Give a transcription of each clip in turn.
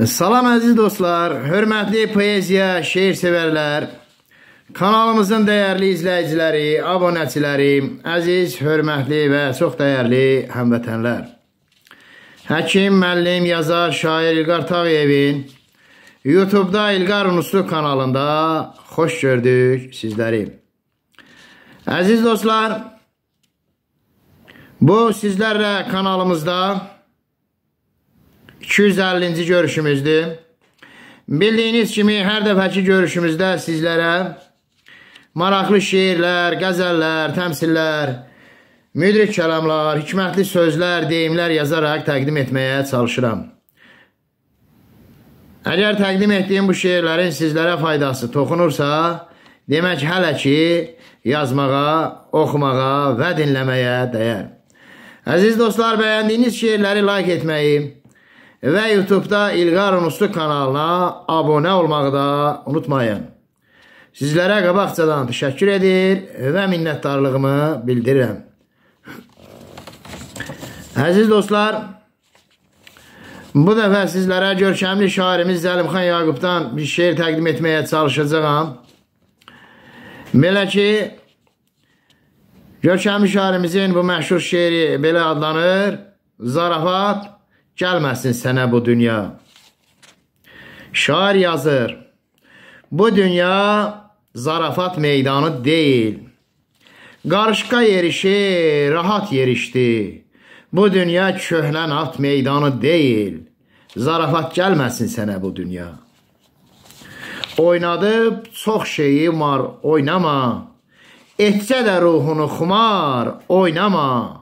Salam əziz dostlar, hörmətli poeziya şeir sevərlər, kanalımızın dəyərli izləyiciləri, abonəçiləri, əziz, hörmətli və çox dəyərli həmvətənlər. Həkim, müəllim, yazar, şair İlqar Tağıyevin YouTube-da İlqar Unuslu kanalında xoş gördük sizləri. Əziz dostlar, bu sizlərlə kanalımızda 250-ci görüşümüzdür. Bildiyiniz kimi hər dəfəki görüşümüzdə sizlərə maraqlı şiirlər, qəzəllər, təmsillər, müdrik kəlamlar, hikmətli sözlər, deyimlər yazaraq təqdim etməyə çalışıram. Əgər təqdim etdiyim bu şeirlərin sizlərə faydası toxunursa, demək hələ ki, yazmağa, oxumağa və dinləməyə dəyər. Əziz dostlar, bəyəndiyiniz şeirləri like etməyi, və YouTube-da İlqar Unustu kanalına abunə olmağı da unutmayın. Sizlərə qabaqcadan təşəkkür edir və minnətdarlığımı bildirirəm. Əziz dostlar, bu dəfə sizlərə görkəmli şairimiz Zəlimxan Yaqubdan bir şeir təqdim etməyə çalışacağam. Belə ki, görkəmli şairimizin bu məşhur şeiri belə adlanır. Zarafat Gəlməsin sənə bu dünya. Şair yazır. Bu dünya zarafat meydanı deyil. Qarışqa yerişi, rahat yerişdi. Bu dünya köhnən at meydanı deyil. Zarafat gəlməsin sənə bu dünya. Oynadıb çox şeyi var, oynama. Etsə də ruhunu xumar, oynama.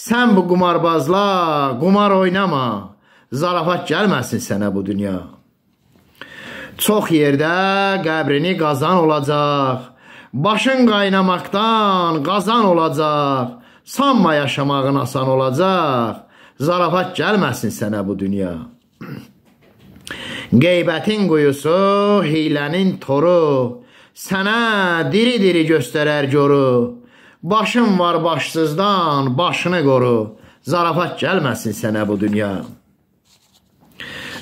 Sən bu qumarbazla qumar oynama. Zarafat gəlməsin sənə bu dünya. Çox yerdə qəbrini qazan olacaq. Başın qaynamaqdan qazan olacaq. Sanma yaşamağın asan olacaq. Zarafat gəlməsin sənə bu dünya. Qeybətin quyusu, hilənin toru, sənə diri-diri göstərər görür. Başın var başsızdan, başını qoru. Zarafat gəlməsin sənə bu dünya.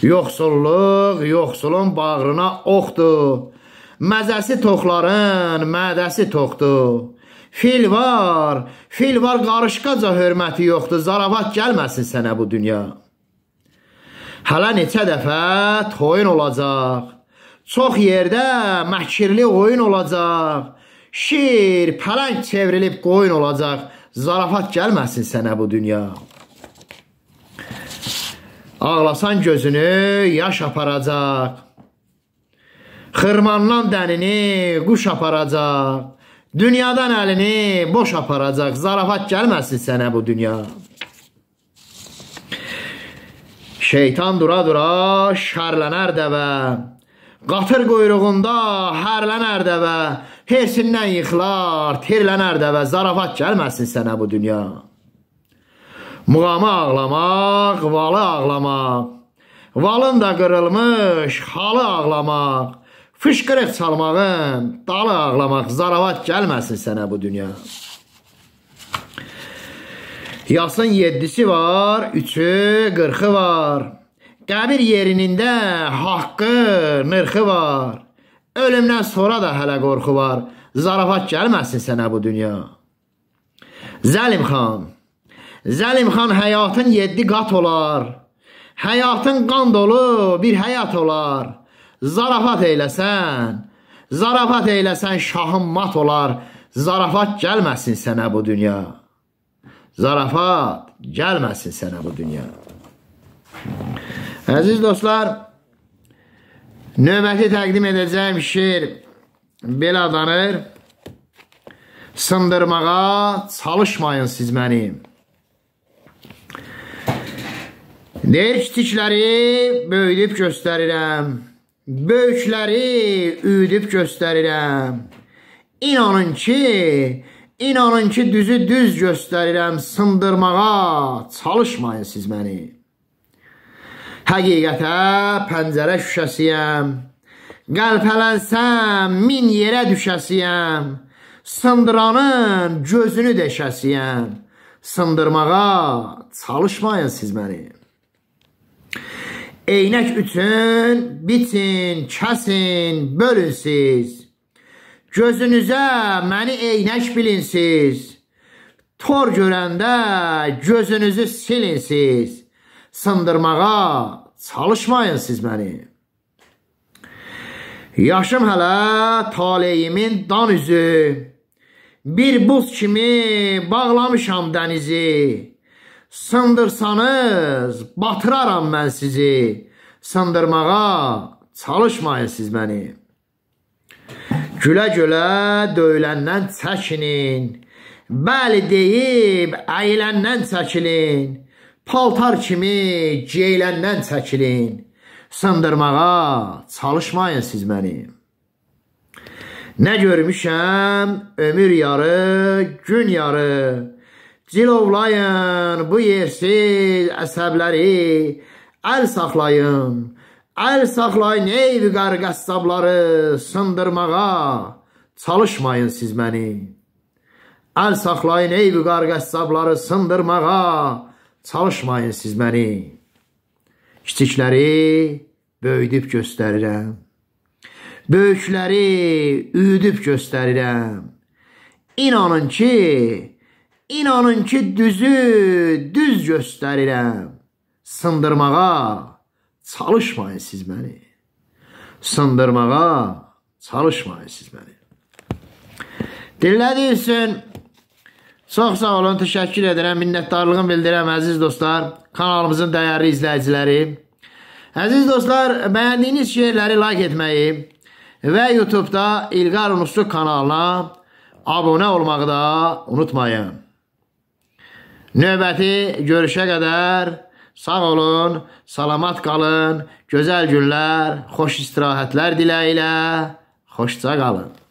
Yoxsulluq, yoxsulun bağrına oxdur. Məzəsi toxların, mədəsi toxdur. Fil var, fil var qarışqaca hörməti yoxdur. Zarafat gəlməsin sənə bu dünya. Hələ neçə dəfə toyun olacaq. Çox yerdə məkirli oyun olacaq. Şir, pələng çevrilib qoyun olacaq. Zarafat gəlməsin sənə bu dünya. Ağlasan gözünü yaş aparacaq. Xırmandan dənini quş aparacaq. Dünyadan əlini boş aparacaq. Zarafat gəlməsin sənə bu dünya. Şeytan dura-dura şərlənər dəvəm. Qatır quyruğunda hərlənər də və hersindən yıxılar, tirlənər də və zarafat gəlməsin sənə bu dünya. Muğama ağlamaq, valı ağlamaq, valın da qırılmış, halı ağlamaq, fışqırıq çalmağın, dalı ağlamaq, zarafat gəlməsin sənə bu dünya. Yasın 7-si var, 3-ü 40-ı var. Qəbir yerinin də haqqı, nırxı var. Ölümdən sonra da hələ qorxu var. Zarafat gəlməsin sənə bu dünya. Zəlim xan. Zəlim xan həyatın 7 qat olar. Həyatın qan dolu bir həyat olar. Zarafat eyləsən, zarafat eyləsən şahın mat olar. Zarafat gəlməsin sənə bu dünya. Zarafat gəlməsin sənə bu dünya. Əziz dostlar, növbəti təqdim edəcəyim şiir belə adanır. Sındırmağa çalışmayın siz məni. Deyir kiçikləri böyüdüb göstərirəm, böyükləri üyüdüb göstərirəm. İnanın ki, inanın ki düzü düz göstərirəm, sındırmağa çalışmayın siz məni. Həqiqətə pəncərə şüşəsiyəm. Qəlpələnsəm min yerə düşəsiyəm. Sındıranın gözünü deşəsiyəm. Sındırmağa çalışmayın siz məni. Eynək üçün bitin, kəsin, bölünsüz. Gözünüzə məni eynək bilinsiz. Tor görəndə gözünüzü silinsiz sındırmağa çalışmayın siz məni. Yaşım hələ taleyimin dan üzü, bir buz kimi bağlamışam dənizi. Sındırsanız batıraram mən sizi, sındırmağa çalışmayın siz məni. Gülə-gülə döyüləndən çəkinin, bəli deyib əyiləndən çəkilin paltar kimi geyiləndən çəkilin, sındırmağa çalışmayın siz mənim. Nə görmüşəm, ömür yarı, gün yarı, cilovlayın bu yersiz əsəbləri, əl saxlayın, əl saxlayın ey vüqar qəssabları, sındırmağa çalışmayın siz məni. Əl saxlayın ey vüqar qəssabları, sındırmağa Çalışmayın siz məni. Kiçikləri böyüdüb göstərirəm. Böyükləri üyüdüb göstərirəm. İnanın ki, inanın ki düzü düz göstərirəm. Sındırmağa çalışmayın siz məni. Sındırmağa çalışmayın siz məni. Dinlədiyiniz üçün Çox sağ olun, təşəkkür edirəm, minnətdarlığımı bildirəm əziz dostlar, kanalımızın dəyərli izləyiciləri. Əziz dostlar, bəyəndiyiniz şeyləri like etməyi və YouTube-da İlqar Unuslu kanalına abunə olmağı da unutmayın. Növbəti görüşə qədər sağ olun, salamat qalın, gözəl günlər, xoş istirahətlər diləyi ilə, xoşca qalın.